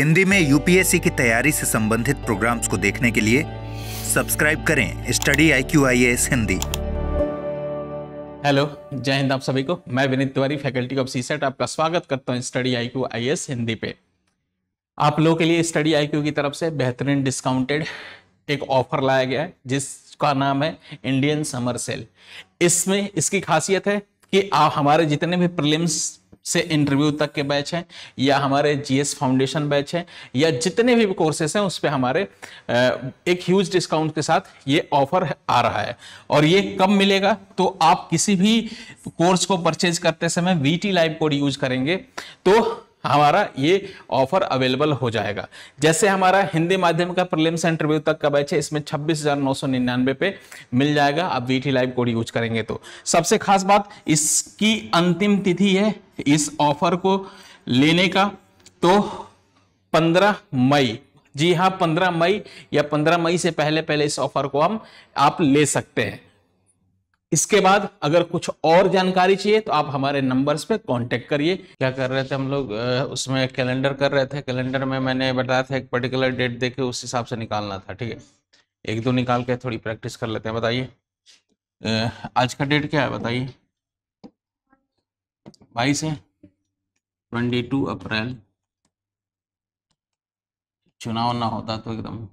हिंदी में यूपीएससी की तैयारी से संबंधित प्रोग्राम्स को देखने के लिए सब्सक्राइब करें study I Q I S Hindi hello जय हिंद आप सभी को मैं Vineet Tiwari faculty of C SAT आपका स्वागत करता हूं study I Q I S Hindi पे आप लोगों के लिए स्टडी आई क्यू की तरफ से बेहतरीन डिस्काउंटेड एक ऑफर लाया गया है जिसका नाम है इंडियन समर सेल इसमें इसकी खासियत है कि आप हमारे जितने भी प्रिलिम्स से इंटरव्यू तक के बैच हैं या हमारे जीएस फाउंडेशन बैच हैं या जितने भी कोर्सेस हैं उस पर हमारे एक ह्यूज डिस्काउंट के साथ ये ऑफर आ रहा है और ये कब मिलेगा तो आप किसी भी कोर्स को परचेज करते समय V T live code use करेंगे तो हमारा ये ऑफर अवेलेबल हो जाएगा जैसे हमारा हिंदी माध्यम का प्रलिम्स इंटरव्यू तक का बैच है इसमें छब्बीस हजार नौ सौ निन्यानवे पे मिल जाएगा आप वीटी लाइव कोड यूज करेंगे तो सबसे खास बात इसकी अंतिम तिथि है इस ऑफर को लेने का तो पंद्रह मई जी हाँ पंद्रह मई या पंद्रह मई से पहले पहले इस ऑफर को हम आप ले सकते हैं इसके बाद अगर कुछ और जानकारी चाहिए तो आप हमारे नंबर्स पे कांटेक्ट करिए क्या कर रहे थे हम लोग उसमें कैलेंडर कर रहे थे कैलेंडर में मैंने बताया था एक पर्टिकुलर डेट देखे उस हिसाब से निकालना था ठीक है एक दो निकाल के थोड़ी प्रैक्टिस कर लेते हैं बताइए आज का डेट क्या है बताइए बाईस है ट्वेंटी टू अप्रैल चुनाव ना होता तो एकदम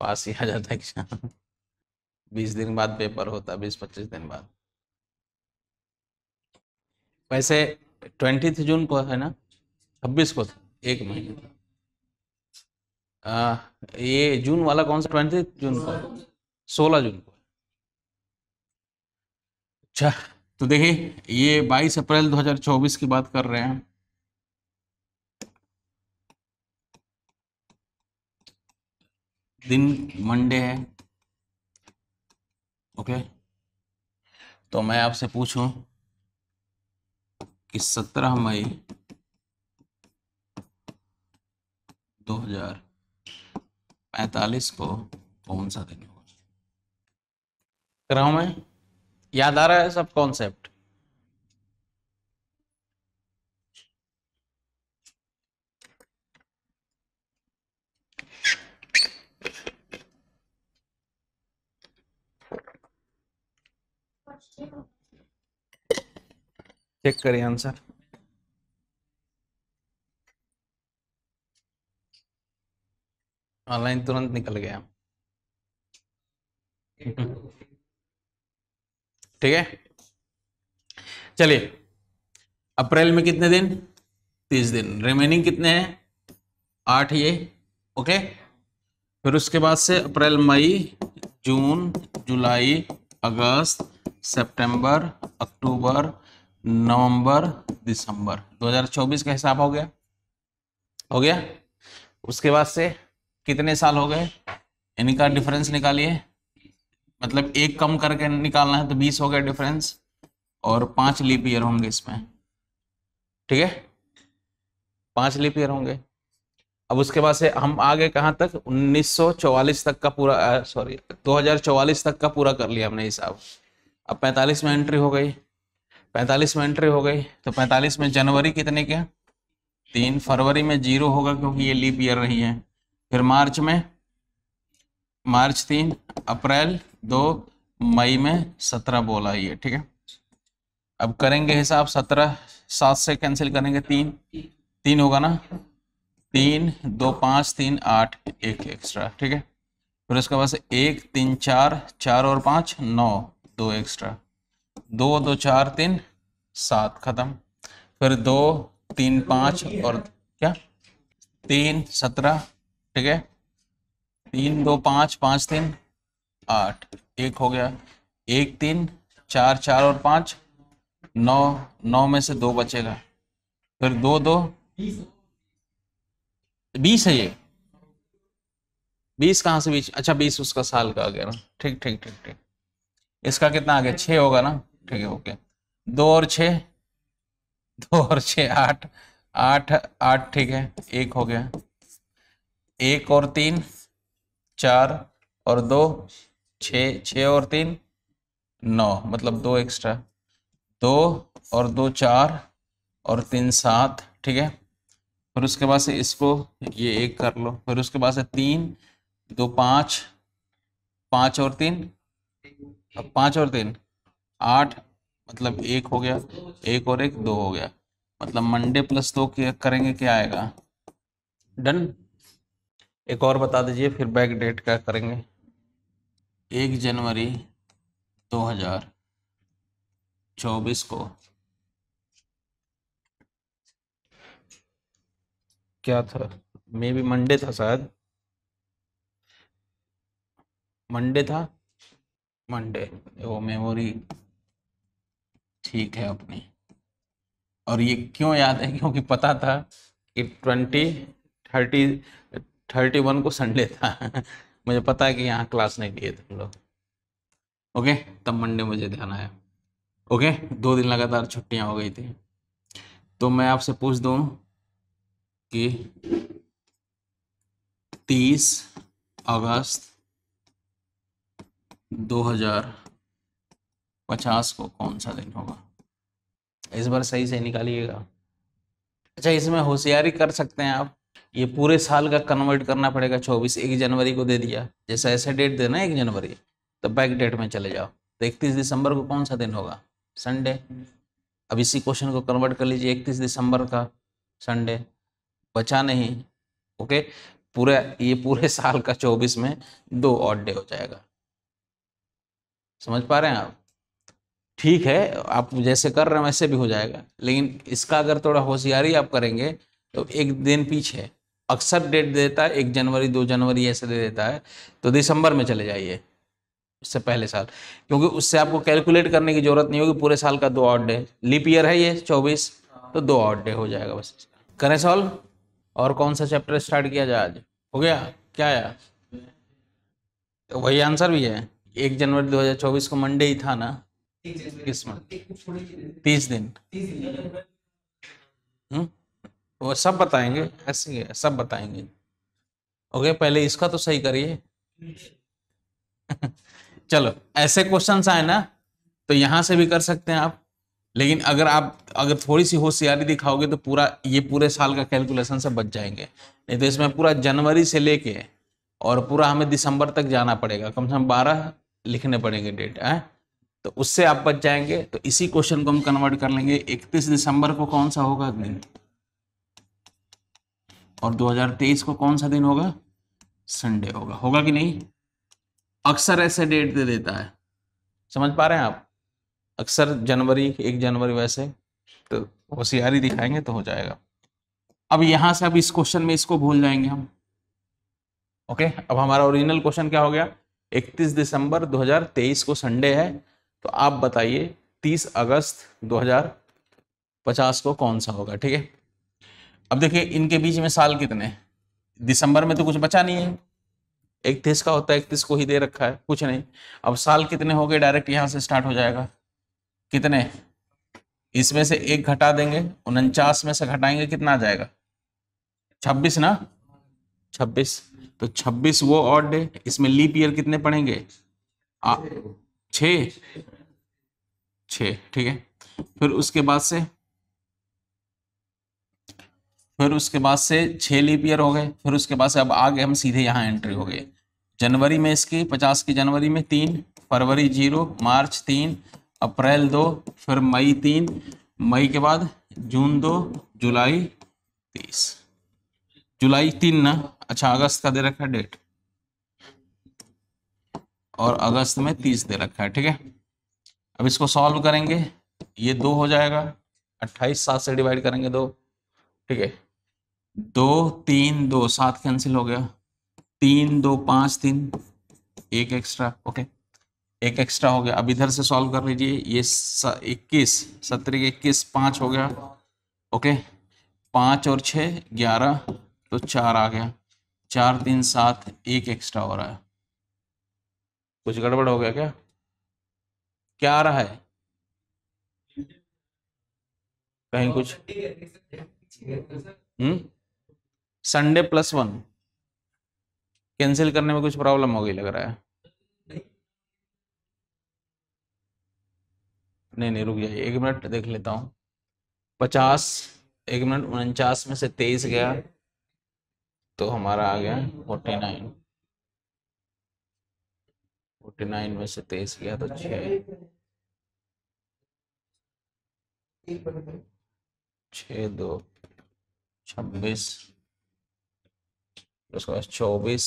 पास ही आ जाता है बीस दिन बाद पेपर होता बीस पच्चीस दिन बाद वैसे ट्वेंटी जून को है ना छब्बीस को था एक महीने ये जून वाला कौन सा ट्वेंटी जून को सोलह जून को अच्छा तो देखिए ये बाईस अप्रैल 2024 की बात कर रहे हैं दिन मंडे है ओके तो मैं आपसे पूछूं कि सत्रह मई 2045 को कौन सा दिन होगा कर रहा हूं मैं याद आ रहा है सब कॉन्सेप्ट चेक करें आंसर ऑनलाइन हाँ, तुरंत निकल गया ठीक है चलिए अप्रैल में कितने दिन तीस दिन रिमेनिंग कितने हैं आठ ये ओके फिर उसके बाद से अप्रैल मई जून जुलाई अगस्त सितंबर अक्टूबर नवंबर दिसंबर 2024 का हिसाब हो गया हो गया उसके बाद से कितने साल हो गए इनका डिफरेंस निकालिए मतलब एक कम करके निकालना है तो 20 हो गया डिफरेंस और पांच लीप ईयर होंगे इसमें ठीक है पांच लीप ईयर होंगे अब उसके बाद से हम आगे कहाँ तक 1944 तक का पूरा सॉरी 2044 तक का पूरा कर लिया हमने हिसाब अब पैंतालीस में एंट्री हो गई पैंतालीस में एंट्री हो गई तो पैंतालीस में जनवरी कितने के तीन फरवरी में जीरो होगा क्योंकि ये लीप ईयर रही है फिर मार्च में मार्च तीन अप्रैल दो मई में सत्रह बोला ये ठीक है अब करेंगे हिसाब सत्रह सात से कैंसिल करेंगे तीन तीन होगा ना तीन दो पाँच तीन आठ एक एक्स्ट्रा ठीक है फिर उसके बाद एक तीन चार चार और पाँच नौ दो एक्स्ट्रा दो दो चार तीन सात खत्म फिर दो तीन पाँच और क्या तीन सत्रह ठीक है तीन दो पाँच पाँच तीन आठ एक हो गया एक तीन चार चार और पाँच नौ नौ में से दो बचेगा फिर दो दो बीस है ये बीस कहाँ से बीस अच्छा बीस उसका साल का आ गया ठीक ठीक ठीक ठीक इसका कितना आ गया छः होगा ना ठीक है ओके दो और छ दो और छ आठ आठ आठ ठीक है एक हो गया एक और तीन चार और दो छ छ और तीन नौ मतलब दो एक्स्ट्रा दो और दो चार और तीन सात ठीक है फिर उसके बाद से इसको ये एक कर लो फिर उसके बाद से तीन दो पाँच पाँच और तीन अब पाँच और तीन आठ मतलब एक हो गया एक और एक दो हो गया मतलब मंडे प्लस दो करेंगे क्या आएगा डन एक और बता दीजिए फिर बैक डेट क्या करेंगे एक जनवरी दो हजार चौबीस को क्या था मे बी मंडे था शायद मंडे था मंडे वो मेमोरी ठीक है अपनी और ये क्यों याद है क्योंकि पता था कि ट्वेंटी थर्टी थर्टी वन को संडे था मुझे पता है कि यहाँ क्लास नहीं लिए थे लोग ओके तब मंडे मुझे ध्यान आया ओके दो दिन लगातार छुट्टियाँ हो गई थी तो मैं आपसे पूछ दूँ कि तीस अगस्त 2050 को कौन सा दिन होगा इस बार सही से निकालिएगा अच्छा इसमें होशियारी कर सकते हैं आप ये पूरे साल का कन्वर्ट करना पड़ेगा चौबीस एक जनवरी को दे दिया जैसा ऐसा डेट देना एक जनवरी तो बैक डेट में चले जाओ तो इकतीस दिसंबर को कौन सा दिन होगा संडे अब इसी क्वेश्चन को कन्वर्ट कर लीजिए इकतीस दिसंबर का संडे बचा नहीं ओके पूरा ये पूरे साल का चौबीस में दो ऑड डे हो जाएगा समझ पा रहे हैं आप ठीक है आप जैसे कर रहे हैं वैसे भी हो जाएगा लेकिन इसका अगर थोड़ा होशियारी आप करेंगे तो एक दिन पीछे अक्सर डेट देता है एक जनवरी दो जनवरी ऐसे दे देता है तो दिसंबर में चले जाइए उससे पहले साल क्योंकि उससे आपको कैलकुलेट करने की जरूरत नहीं होगी पूरे साल का दो आउट डे लीप ईयर है ये चौबीस तो दो आउट डे हो जाएगा बस करें सॉल्व और कौन सा चैप्टर स्टार्ट किया जाए आज हो गया क्या आया तो वही आंसर भी है एक जनवरी 2024 को मंडे ही था ना किस मतलब तीस दिन मतलब हम्म वो सब बताएंगे ऐसे ही है सब बताएंगे ओके पहले इसका तो सही करिए चलो ऐसे क्वेश्चन आए ना तो यहां से भी कर सकते हैं आप लेकिन अगर आप अगर थोड़ी सी होशियारी दिखाओगे तो पूरा ये पूरे साल का कैलकुलेशन से बच जाएंगे नहीं तो इसमें पूरा जनवरी से लेके और पूरा हमें दिसंबर तक जाना पड़ेगा कम से कम बारह लिखने पड़ेंगे डेट है तो उससे आप बच जाएंगे तो इसी क्वेश्चन को हम कन्वर्ट कर लेंगे 31 दिसंबर को कौन सा होगा दिन और 2023 को कौन सा दिन होगा संडे होगा होगा कि नहीं अक्सर ऐसे डेट दे देता है समझ पा रहे हैं आप अक्सर जनवरी एक जनवरी वैसे तो होशियारी दिखाएंगे तो हो जाएगा अब यहां से अब इस क्वेश्चन में इसको भूल जाएंगे हम ओके अब हमारा ओरिजिनल क्वेश्चन क्या हो गया 31 दिसंबर 2023 को संडे है तो आप बताइए 30 अगस्त 2050 को कौन सा होगा ठीक है अब देखिए इनके बीच में साल कितने दिसंबर में तो कुछ बचा नहीं है इकतीस का होता है इकतीस को ही दे रखा है कुछ नहीं अब साल कितने हो गए डायरेक्ट यहाँ से स्टार्ट हो जाएगा कितने इसमें से एक घटा देंगे उनचास में से घटाएंगे कितना आ जाएगा छब्बीस ना छब्बीस तो 26 वो ऑड डे इसमें लीप ईयर कितने पड़ेंगे छ ठीक है फिर उसके बाद से फिर उसके बाद से छह लीप ईयर हो गए फिर उसके बाद से अब आगे हम सीधे यहाँ एंट्री हो गए जनवरी में इसकी पचास की जनवरी में तीन फरवरी जीरो मार्च तीन अप्रैल दो फिर मई तीन मई के बाद जून दो जुलाई तीस जुलाई तीन ना अच्छा अगस्त का दे रखा है डेट और अगस्त में तीस दे रखा है ठीक है अब इसको सॉल्व करेंगे ये दो हो जाएगा अट्ठाईस सात से डिवाइड करेंगे दो ठीक है दो तीन दो सात कैंसिल हो गया तीन दो पांच तीन एक एक्स्ट्रा ओके एक एक्स्ट्रा हो गया अब इधर से सॉल्व कर लीजिए ये इक्कीस सत्रह इक्कीस पांच हो गया ओके पांच और छः ग्यारह तो चार आ गया चार तीन सात एक एक्स्ट्रा हो रहा है कुछ गड़बड़ हो गया क्या क्या आ रहा है कहीं कुछ हम्म संडे प्लस वन कैंसिल करने में कुछ प्रॉब्लम हो गई लग रहा है नहीं नहीं रुक जाइए एक मिनट देख लेता हूँ पचास एक मिनट उनचास में से तेईस गया तो हमारा आ गया फोर्टी नाइन फोर्टी नाइन में से तेईस गया तो छ दो छब्बीस उसके बाद चौबीस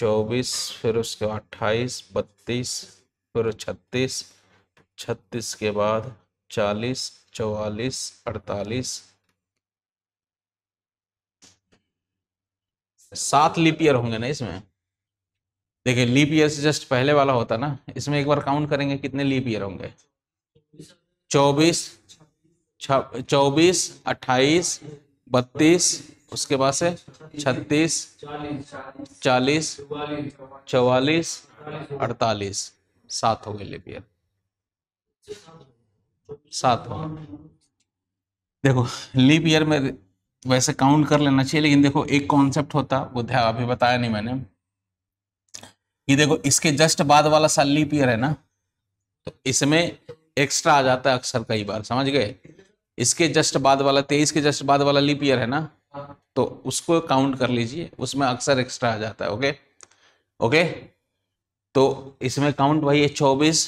चौबीस फिर उसके बाद अट्ठाईस बत्तीस फिर छत्तीस छत्तीस के बाद चालीस चौवालीस अड़तालीस सात लीप ईयर होंगे ना इसमें देखिए लीप ईयर से जस्ट पहले वाला होता ना इसमें एक बार काउंट करेंगे कितने लीप ईयर होंगे चौबीस चौबीस अट्ठाईस बत्तीस उसके बाद से छत्तीस चालीस चौवालीस अड़तालीस सात हो गए लीप ईयर सात हो देखो लीप ईयर में वैसे काउंट कर लेना चाहिए लेकिन देखो एक कॉन्सेप्ट होता वो ध्यान अभी बताया नहीं मैंने ये देखो इसके जस्ट बाद वाला साल लीप ईयर है ना तो इसमें एक्स्ट्रा आ जाता है अक्सर कई बार समझ गए इसके जस्ट बाद वाला तेईस के जस्ट बाद वाला लीप ईयर है ना तो उसको काउंट कर लीजिए उसमें अक्सर एक्स्ट्रा आ जाता है ओके ओके तो इसमें काउंट भाई है चौबीस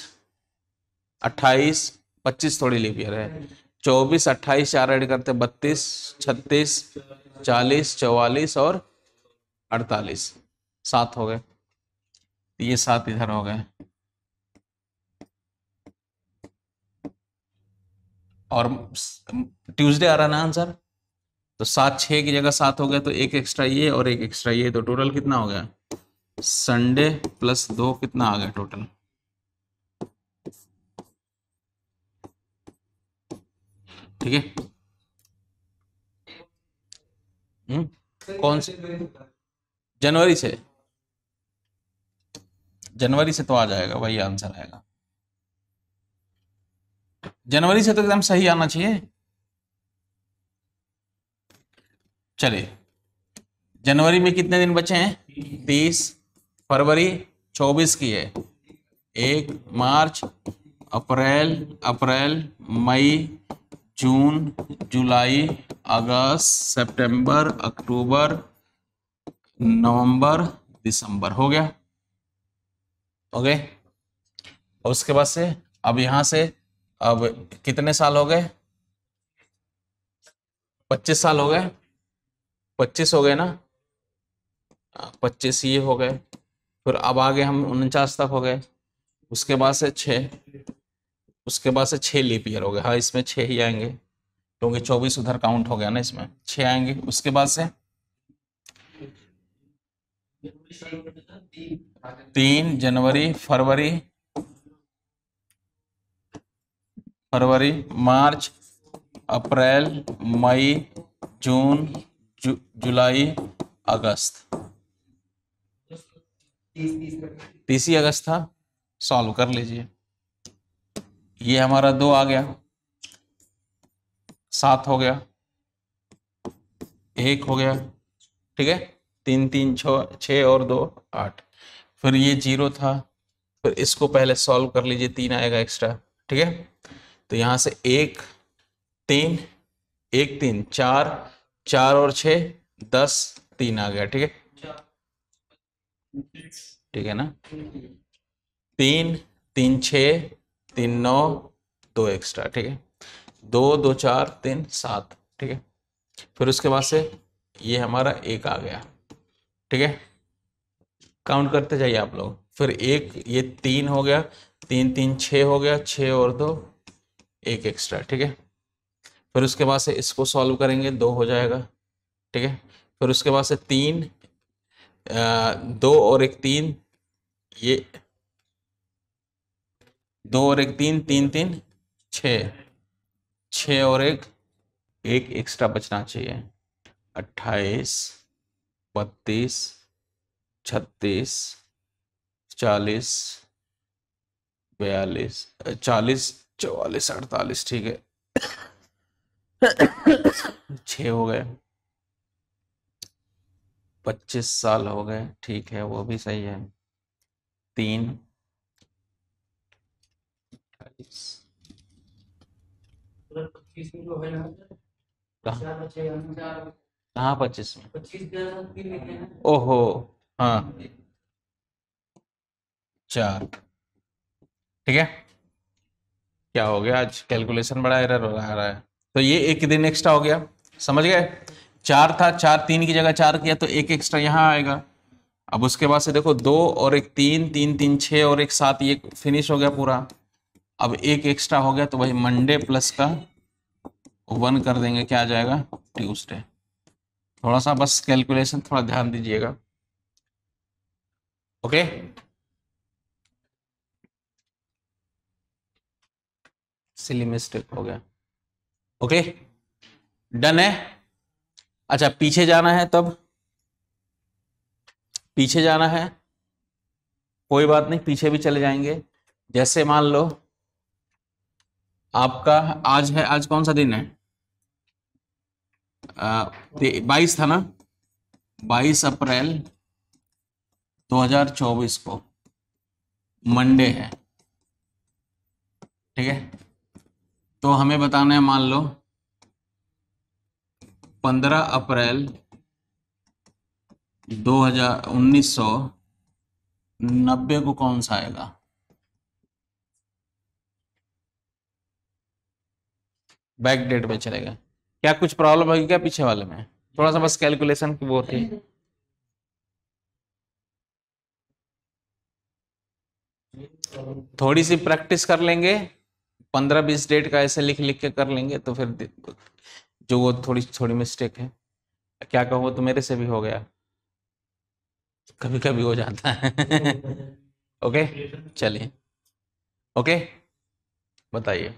अट्ठाईस पच्चीस थोड़ी लीप ईयर है चौबीस अट्ठाईस चार ऐड करते बत्तीस छत्तीस चालीस चौवालीस और अड़तालीस सात हो गए ये सात इधर हो गए और ट्यूसडे आ रहा ना आंसर तो सात छः की जगह सात हो गए तो एक एक्स्ट्रा ये और एक एक्स्ट्रा ये तो टोटल कितना हो गया संडे प्लस दो कितना आ गया टोटल ठीक है हम्म, कौन से जनवरी से जनवरी से तो आ जाएगा वही आंसर आएगा जनवरी से तो एकदम सही आना चाहिए चलिए जनवरी में कितने दिन बचे हैं तीस फरवरी चौबीस की है एक मार्च अप्रैल अप्रैल मई जून जुलाई अगस्त सितंबर अक्टूबर नवंबर दिसंबर हो गया ओके और उसके बाद से अब यहां से अब कितने साल हो गए पच्चीस साल हो गए पच्चीस हो गए ना हाँ, पच्चीस ये हो गए फिर अब आगे हम उनचास तक हो गए उसके बाद से छः उसके बाद से छः लीप ईयर हो गया हाँ इसमें छः ही आएंगे क्योंकि तो चौबीस उधर काउंट हो गया ना इसमें छः आएंगे उसके बाद से तीन जनवरी फरवरी फरवरी मार्च अप्रैल मई जून जु, जुलाई अगस्त तीस अगस्त था सॉल्व कर लीजिए ये हमारा दो आ गया सात हो गया एक हो गया ठीक है तीन तीन छ छ और दो आठ फिर ये जीरो था फिर इसको पहले सॉल्व कर लीजिए तीन आएगा एक्स्ट्रा ठीक है तो यहां से एक तीन एक तीन चार चार और छ दस तीन आ गया ठीक है ठीक है ना तीन तीन छ तीन नौ दो एक्स्ट्रा ठीक है दो दो चार तीन सात ठीक है फिर उसके बाद से ये हमारा एक आ गया ठीक है काउंट करते जाइए आप लोग फिर एक ये तीन हो गया तीन तीन छ हो गया छ और दो एक एक्स्ट्रा ठीक है फिर उसके बाद से इसको सॉल्व करेंगे दो हो जाएगा ठीक है फिर उसके बाद से तीन आ, दो और एक तीन ये दो और एक तीन तीन तीन छ छ और एक एक एक्स्ट्रा बचना चाहिए अट्ठाईस बत्तीस छत्तीस चालीस बयालीस चालीस चौवालीस अड़तालीस ठीक है छ हो गए पच्चीस साल हो गए ठीक है वो भी सही है तीन कहा मतलब पच्चीस में ओहो हाँ चार ठीक है क्या हो गया आज कैलकुलेशन बड़ा एरर हो रहा है तो ये एक दिन एक्स्ट्रा हो गया समझ गए चार था चार तीन की जगह चार किया तो एक एक्स्ट्रा यहाँ आएगा अब उसके बाद से देखो दो और एक तीन तीन तीन छः और एक सात ये फिनिश हो गया पूरा अब एक एक्स्ट्रा हो गया तो वही मंडे प्लस का वन कर देंगे क्या आ जाएगा ट्यूसडे थोड़ा सा बस कैलकुलेशन थोड़ा ध्यान दीजिएगा ओके सिली मिस्टेक हो गया ओके डन है अच्छा पीछे जाना है तब पीछे जाना है कोई बात नहीं पीछे भी चले जाएंगे जैसे मान लो आपका आज है आज कौन सा दिन है बाईस था ना बाईस अप्रैल 2024 को मंडे है ठीक है तो हमें बताना है मान लो 15 अप्रैल 2019 को कौन सा आएगा बैक डेट में चलेगा क्या कुछ प्रॉब्लम होगी क्या पीछे वाले में थोड़ा सा बस कैलकुलेशन की वो थी थोड़ी सी प्रैक्टिस कर लेंगे पंद्रह बीस डेट का ऐसे लिख लिख के कर लेंगे तो फिर जो वो थोड़ी थोड़ी मिस्टेक है क्या कहो तो मेरे से भी हो गया कभी कभी हो जाता है ओके चलिए ओके बताइए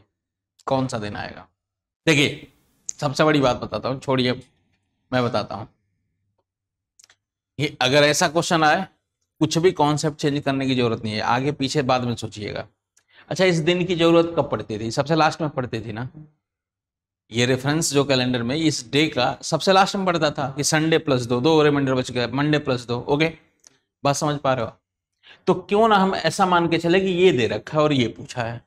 कौन सा दिन आएगा देखिए सबसे बड़ी बात बताता हूँ छोड़िए मैं बताता हूँ ये अगर ऐसा क्वेश्चन आए कुछ भी कॉन्सेप्ट चेंज करने की जरूरत नहीं है आगे पीछे बाद में सोचिएगा अच्छा इस दिन की जरूरत कब पड़ती थी सबसे लास्ट में पड़ती थी ना ये रेफरेंस जो कैलेंडर में इस डे का सबसे लास्ट में पड़ता था कि संडे प्लस दो दो रिमाइंडर बच गया मंडे प्लस दो ओके बात समझ पा रहे हो तो क्यों ना हम ऐसा मान के चले कि ये दे रखा है और ये पूछा है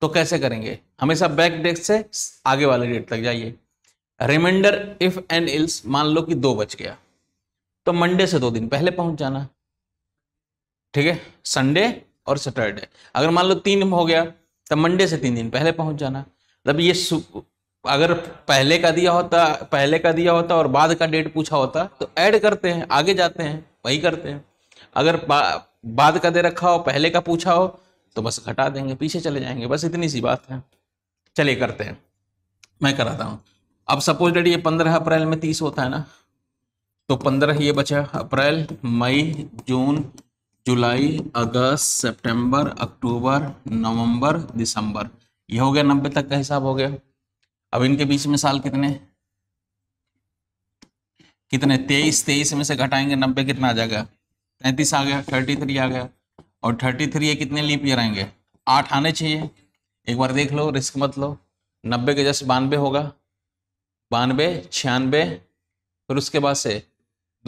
तो कैसे करेंगे हमेशा बैक डेस्क से आगे वाले डेट तक जाइए रिमाइंडर इफ एंड इल्स मान लो कि दो बच गया तो मंडे से दो दिन पहले पहुंच जाना ठीक है संडे और सैटरडे अगर मान लो तीन हो गया तो मंडे से तीन दिन पहले पहुंच जाना मतलब ये अगर पहले का दिया होता पहले का दिया होता और बाद का डेट पूछा होता तो ऐड करते हैं आगे जाते हैं वही करते हैं अगर बा, बाद का दे रखा हो पहले का पूछा हो तो बस घटा देंगे पीछे चले जाएंगे बस इतनी सी बात है चलिए करते हैं मैं कराता हूँ अब सपोज डेट ये पंद्रह अप्रैल में तीस होता है ना तो पंद्रह ये बचा अप्रैल मई जून जुलाई अगस्त सितंबर अक्टूबर नवंबर दिसंबर ये हो गया नब्बे तक का हिसाब हो गया अब इनके बीच में साल कितने कितने तेईस तेईस में से घटाएंगे नब्बे कितना आ जाएगा तैंतीस आ गया थर्टी थ्री आ गया और थर्टी थ्री ये कितने लीप ईयर आएंगे आठ आने चाहिए एक बार देख लो रिस्क मत लो नब्बे के जस्ट बानवे होगा बानवे छियानवे फिर उसके बाद से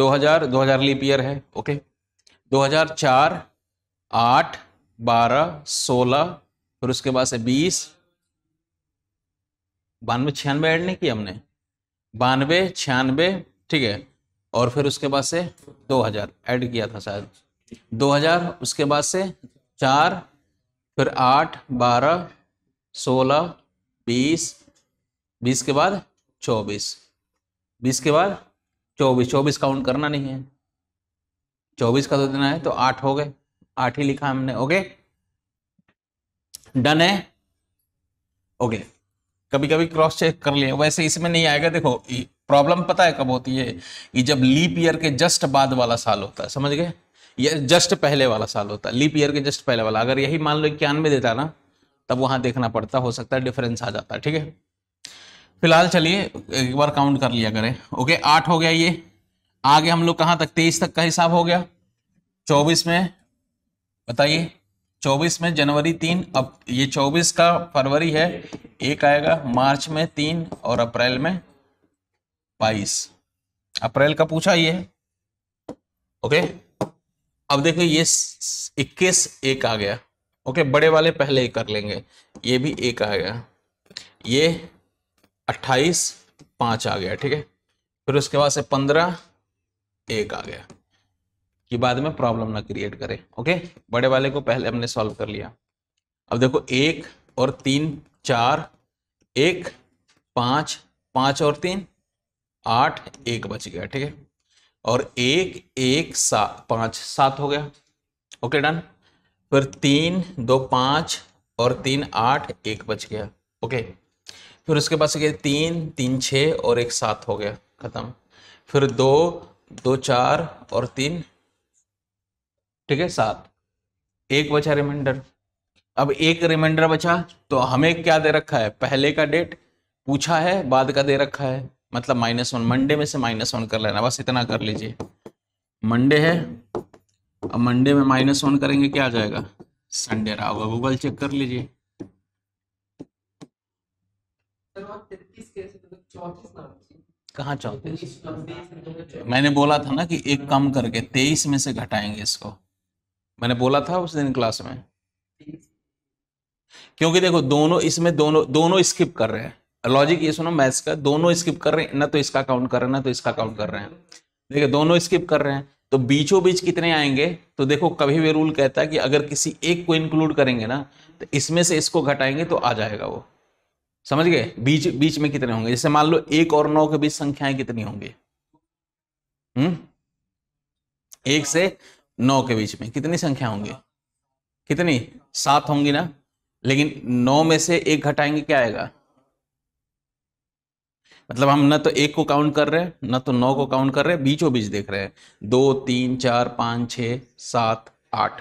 2000 2000 लीप ईयर है ओके 2004 आठ बारह सोलह फिर उसके बाद से 20 बानवे छियानवे ऐड नहीं किया हमने बानवे छियानवे ठीक है और फिर उसके बाद से 2000 ऐड किया था शायद 2000 उसके बाद से चार फिर आठ बारह सोलह बीस बीस के बाद चौबीस बीस के बाद चौबीस चौबीस काउंट करना नहीं है चौबीस का तो देना है तो आठ हो गए आठ ही लिखा हमने ओके डन है ओके कभी कभी क्रॉस चेक कर लिया वैसे इसमें नहीं आएगा देखो प्रॉब्लम पता है कब होती है कि जब लीप ईयर के जस्ट बाद वाला साल होता है समझ गए ये जस्ट पहले वाला साल होता लीप ईयर के जस्ट पहले वाला अगर यही मान लो इक्यानवे देता ना तब वहां देखना पड़ता हो सकता है डिफरेंस आ जाता ठीक है फिलहाल चलिए एक बार काउंट कर लिया करें ओके आठ हो गया ये आगे हम लोग कहाँ तक तेईस तक का हिसाब हो गया चौबीस में बताइए चौबीस में जनवरी तीन अब ये चौबीस का फरवरी है एक आएगा मार्च में तीन और अप्रैल में बाईस अप्रैल का पूछा ये ओके अब देखो ये इक्कीस एक आ गया ओके बड़े वाले पहले ही कर लेंगे ये भी एक आ गया ये अट्ठाईस पाँच आ गया ठीक है फिर उसके बाद से पंद्रह एक आ गया कि बाद में प्रॉब्लम ना क्रिएट करे ओके बड़े वाले को पहले हमने सॉल्व कर लिया अब देखो एक और तीन चार एक पाँच पाँच और तीन आठ एक बच गया ठीक है और एक एक सात पाँच सात हो गया ओके डन फिर तीन दो पाँच और तीन आठ एक बच गया ओके फिर उसके पास गया तीन तीन छः और एक सात हो गया ख़त्म फिर दो दो चार और तीन ठीक है सात एक बचा रिमाइंडर अब एक रिमाइंडर बचा तो हमें क्या दे रखा है पहले का डेट पूछा है बाद का दे रखा है मतलब माइनस वन मंडे में से माइनस वन कर लेना बस इतना कर लीजिए मंडे है अब मंडे में माइनस वन करेंगे क्या आ जाएगा संडे रहा होगा गूगल चेक कर लीजिए कहा चौतीस मैंने बोला था ना कि एक कम करके तेईस में से घटाएंगे इसको मैंने बोला था उस दिन क्लास में क्योंकि देखो दोनों इसमें दोनों दोनों स्किप कर रहे हैं लॉजिक ये सुनो मैथ्स का दोनों स्किप कर रहे हैं ना तो इसका काउंट कर रहे हैं ना तो इसका काउंट कर रहे हैं देखिए दोनों स्किप कर रहे हैं तो बीचों बीच कितने आएंगे तो देखो कभी भी रूल कहता है कि अगर किसी एक को इंक्लूड करेंगे ना तो इसमें से इसको घटाएंगे तो आ जाएगा वो समझ गए बीच बीच में कितने होंगे जैसे मान लो एक और नौ के बीच संख्याएं कितनी होंगी हम्म एक से नौ के बीच में कितनी संख्या होंगी कितनी सात होंगी ना लेकिन नौ में से एक घटाएंगे क्या आएगा मतलब हम ना तो एक को काउंट कर रहे हैं ना तो नौ को काउंट कर रहे हैं बीचों बीच देख रहे हैं दो तीन चार पाँच छ सात आठ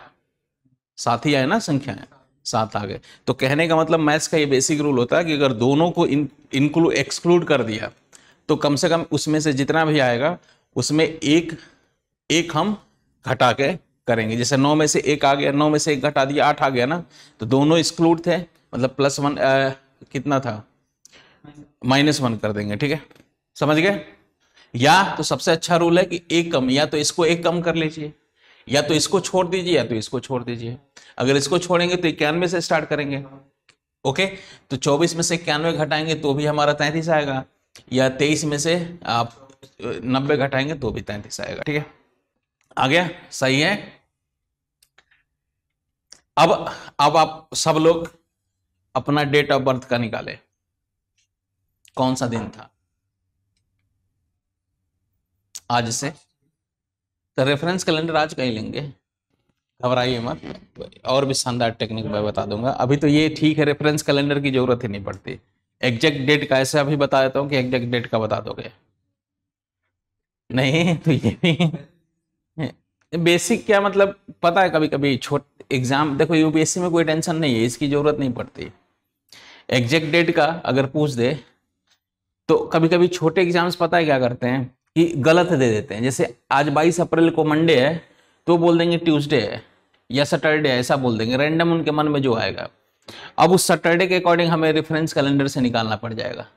साथ ही आए ना संख्याएं सात आ गए तो कहने का मतलब मैथ्स का ये बेसिक रूल होता है कि अगर दोनों को इन इनक्लू एक्सक्लूड कर दिया तो कम से कम उसमें से जितना भी आएगा उसमें एक एक हम घटा के करेंगे जैसे नौ में से एक आ गया नौ में से एक घटा दिया आठ आ गया ना तो दोनों एक्सक्लूड थे मतलब प्लस वन आ, कितना था माइनस वन कर देंगे ठीक है समझ गए या तो सबसे अच्छा रूल है कि एक कम या तो इसको एक कम कर लीजिए या तो इसको छोड़ दीजिए या तो इसको छोड़ दीजिए अगर इसको छोड़ेंगे तो इक्यानवे से स्टार्ट करेंगे ओके तो चौबीस में से इक्यानवे घटाएंगे तो भी हमारा तैंतीस आएगा या तेईस में से आप नब्बे घटाएंगे तो भी तैंतीस आएगा ठीक है आ गया सही है अब अब आप सब लोग अपना डेट ऑफ बर्थ का निकालें कौन सा दिन था आज से तो रेफरेंस कैलेंडर आज कहीं लेंगे घबराइए मत और भी शानदार टेक्निक मैं बता दूंगा अभी तो ये ठीक है रेफरेंस कैलेंडर की जरूरत ही नहीं पड़ती एग्जैक्ट डेट का ऐसे अभी बता देता हूँ कि एग्जैक्ट डेट का बता दोगे नहीं तो ये भी बेसिक क्या मतलब पता है कभी कभी छोट एग्जाम देखो यूपीएससी में कोई टेंशन नहीं है इसकी जरूरत नहीं पड़ती एग्जैक्ट डेट का अगर पूछ दे तो कभी कभी छोटे एग्जाम्स पता है क्या करते हैं कि गलत दे देते हैं जैसे आज बाईस अप्रैल को मंडे है तो बोल देंगे ट्यूसडे है या सैटरडे है ऐसा बोल देंगे रैंडम उनके मन में जो आएगा अब उस सैटरडे के अकॉर्डिंग हमें रेफरेंस कैलेंडर से निकालना पड़ जाएगा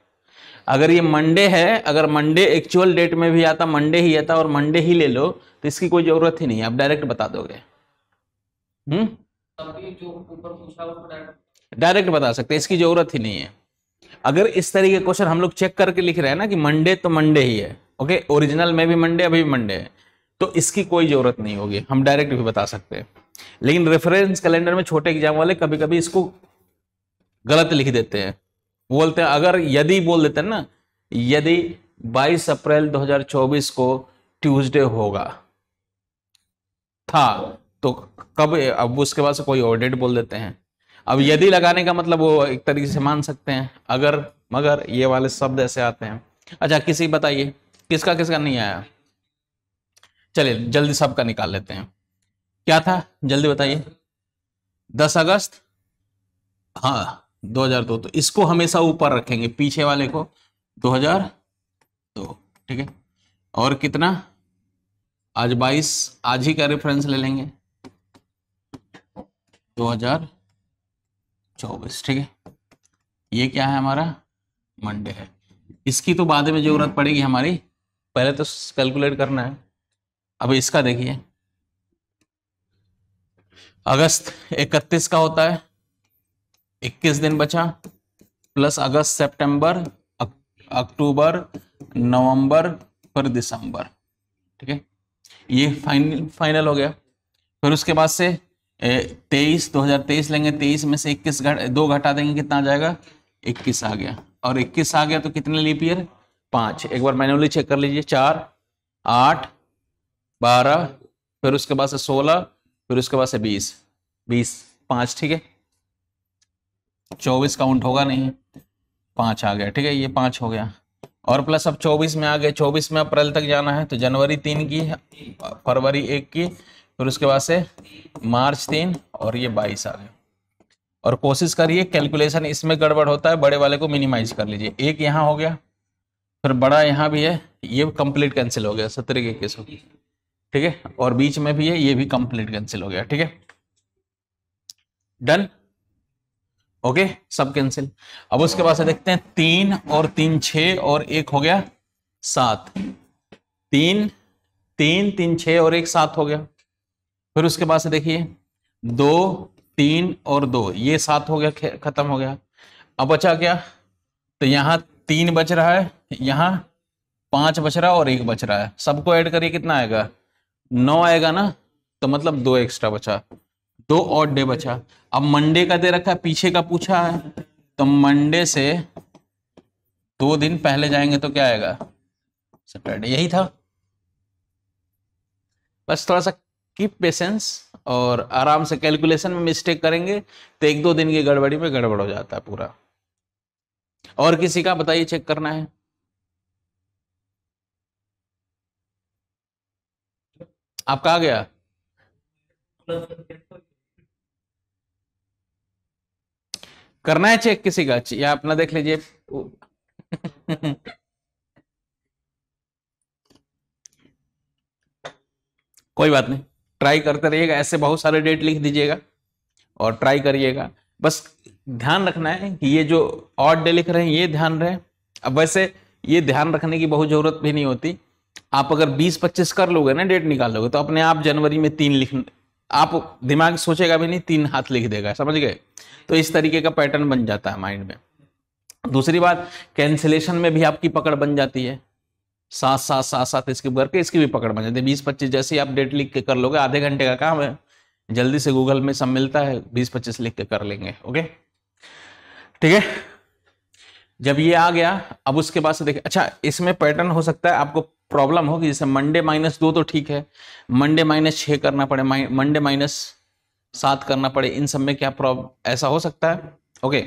अगर ये मंडे है अगर मंडे एक्चुअल डेट में भी आता मंडे ही आता और मंडे ही ले लो तो इसकी कोई जरूरत ही नहीं है आप डायरेक्ट बता दोगे हम्म डायरेक्ट बता सकते इसकी जरूरत ही नहीं है अगर इस तरीके क्वेश्चन हम लोग चेक करके लिख रहे हैं ना कि मंडे तो मंडे ही है ओके ओरिजिनल में भी मंडे अभी भी मंडे है तो इसकी कोई जरूरत नहीं होगी हम डायरेक्ट भी बता सकते हैं लेकिन रेफरेंस कैलेंडर में छोटे एग्जाम वाले कभी कभी इसको गलत लिख देते हैं बोलते हैं अगर यदि बोल देते हैं ना यदि 22 अप्रैल 2024 को ट्यूसडे होगा था तो कब अब उसके बाद से कोई और डेट बोल देते हैं अब यदि लगाने का मतलब वो एक तरीके से मान सकते हैं अगर मगर ये वाले शब्द ऐसे आते हैं अच्छा किसी बताइए किसका किसका नहीं आया चलिए जल्दी सबका निकाल लेते हैं क्या था जल्दी बताइए दस अगस्त हाँ दो हजार दो तो इसको हमेशा ऊपर रखेंगे पीछे वाले को दो हजार दो ठीक है और कितना आज बाईस आज ही का रेफरेंस ले लेंगे दो हजार चौबीस ठीक है ये क्या है हमारा मंडे है इसकी तो बाद में जरूरत पड़ेगी हमारी पहले तो कैलकुलेट करना है अब इसका देखिए अगस्त इकतीस का होता है इक्कीस दिन बचा प्लस अगस्त सितंबर अक्टूबर नवंबर फिर दिसंबर ठीक है ये फाइनल फाइनल हो गया फिर उसके बाद से तेईस दो हजार तेईस लेंगे तेईस में से इक्कीस घट दो घटा देंगे कितना आ जाएगा इक्कीस आ गया और इक्कीस आ गया तो कितने लीप ईयर पांच एक बार मैनुअली चेक कर लीजिए चार आठ बारह फिर उसके बाद से सोलह फिर उसके बाद से बीस बीस पांच ठीक है चौबीस काउंट होगा नहीं पांच आ गया ठीक है ये पांच हो गया और प्लस अब चौबीस में आ गए चौबीस में अप्रैल तक जाना है तो जनवरी तीन की फरवरी एक की फिर उसके बाद से मार्च तीन और ये बाईस आ गए और कोशिश करिए कैलकुलेशन इसमें गड़बड़ होता है बड़े वाले को मिनिमाइज कर लीजिए एक यहाँ हो गया फिर बड़ा यहाँ भी है ये कंप्लीट कैंसिल हो गया सत्रह के इक्कीस ठीक है और बीच में भी है ये भी कंप्लीट कैंसिल हो गया ठीक है डन ओके सब कैंसिल अब उसके बाद से देखते हैं तीन और तीन छ और एक हो गया सात तीन तीन तीन छ और एक सात हो गया फिर उसके बाद से देखिए दो तीन और दो ये सात हो गया खत्म हो गया अब बचा क्या तो यहाँ तीन बच रहा है यहाँ पांच बच रहा है और एक बच रहा है सबको ऐड करिए कितना आएगा नौ आएगा ना तो मतलब दो एक्स्ट्रा बचा दो और डे बचा अब मंडे का दे रखा है पीछे का पूछा है तो मंडे से दो दिन पहले जाएंगे तो क्या आएगा सैटरडे यही था बस थोड़ा सा कीप पेशेंस और आराम से कैलकुलेशन में मिस्टेक करेंगे तो एक दो दिन की गड़बड़ी में गड़बड़ हो जाता है पूरा और किसी का बताइए चेक करना है आपका आ गया करना है चेक किसी का या अपना देख लीजिए कोई बात नहीं ट्राई करते रहिएगा ऐसे बहुत सारे डेट लिख दीजिएगा और ट्राई करिएगा बस ध्यान रखना है कि ये जो ऑड डे लिख रहे हैं ये ध्यान रहे अब वैसे ये ध्यान रखने की बहुत ज़रूरत भी नहीं होती आप अगर 20-25 कर लोगे ना डेट निकाल लोगे तो अपने आप जनवरी में तीन लिख आप दिमाग सोचेगा भी नहीं तीन हाथ लिख देगा समझ गए तो इस तरीके का पैटर्न बन जाता है माइंड में दूसरी बात कैंसिलेशन में भी आपकी पकड़ बन जाती है साथ साथ साथ साथ स्किप करके इसकी भी पकड़ बन जाती है बीस पच्चीस जैसे आप डेट लिख के कर लोगे आधे घंटे का काम है जल्दी से गूगल में सब मिलता है बीस पच्चीस लिख के कर लेंगे ओके ठीक है जब ये आ गया अब उसके बाद से देखें अच्छा इसमें पैटर्न हो सकता है आपको प्रॉब्लम होगी जैसे मंडे माइनस दो तो ठीक है मंडे माइनस छः करना पड़े मंडे माइनस सात करना पड़े इन सब में क्या प्रॉब्लम ऐसा हो सकता है ओके okay.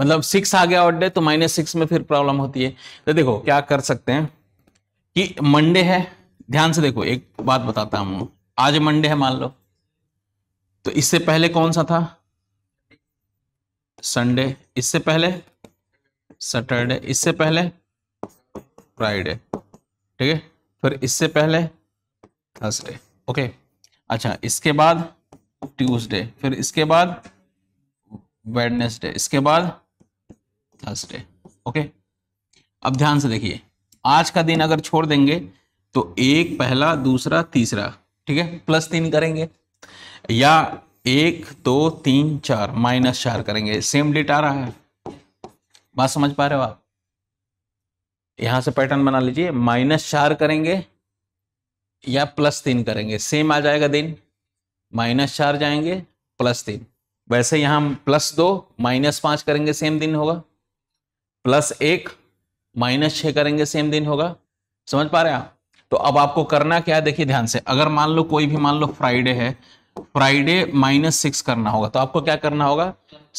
मतलब सिक्स आ गया ऑड तो माइनस सिक्स में फिर प्रॉब्लम होती है तो देखो क्या कर सकते हैं कि मंडे है ध्यान से देखो एक बात बताता हूं आज मंडे है मान लो तो इससे पहले कौन सा था संडे इससे पहले सैटरडे इससे पहले फ्राइडे ठीक है फिर इससे पहले थर्सडे ओके अच्छा इसके बाद ट्यूसडे फिर इसके बाद वेडनेसडे इसके बाद थर्सडे ओके अब ध्यान से देखिए आज का दिन अगर छोड़ देंगे तो एक पहला दूसरा तीसरा ठीक है प्लस तीन करेंगे या एक दो तीन चार माइनस चार करेंगे सेम डेट आ रहा है बात समझ पा रहे हो आप यहां से पैटर्न बना लीजिए माइनस चार करेंगे या प्लस तीन करेंगे सेम आ जाएगा दिन माइनस चार जाएंगे प्लस तीन वैसे यहां प्लस दो माइनस पांच करेंगे सेम दिन होगा प्लस एक माइनस छ करेंगे सेम दिन होगा समझ पा रहे आप तो अब आपको करना क्या है देखिए ध्यान से अगर मान लो कोई भी मान लो फ्राइडे है फ्राइडे माइनस सिक्स करना होगा तो आपको क्या करना होगा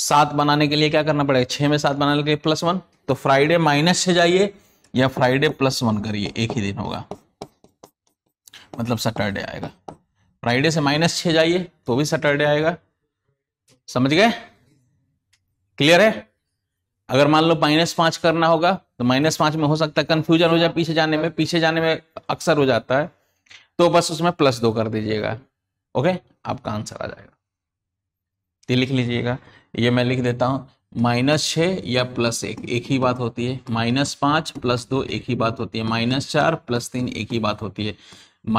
सात बनाने के लिए क्या करना पड़ेगा छह में सात बनाने के लिए प्लस वन तो फ्राइडे माइनस छ जाइए या फ्राइडे प्लस वन करिए एक ही दिन होगा मतलब सैटरडे आएगा फ्राइडे से माइनस छ जाइए तो भी सैटरडे आएगा समझ गए क्लियर है अगर मान लो माइनस पांच करना होगा तो माइनस पांच में हो सकता है कन्फ्यूजन हो जाए पीछे जाने में पीछे जाने में अक्सर हो जाता है तो बस उसमें प्लस दो कर दीजिएगा ओके आपका आंसर आ जाएगा ये लिख लीजिएगा ये मैं लिख देता हूँ माइनस छ या प्लस एक एक ही बात होती है माइनस पाँच प्लस दो एक ही बात होती है माइनस चार प्लस तीन एक ही बात होती है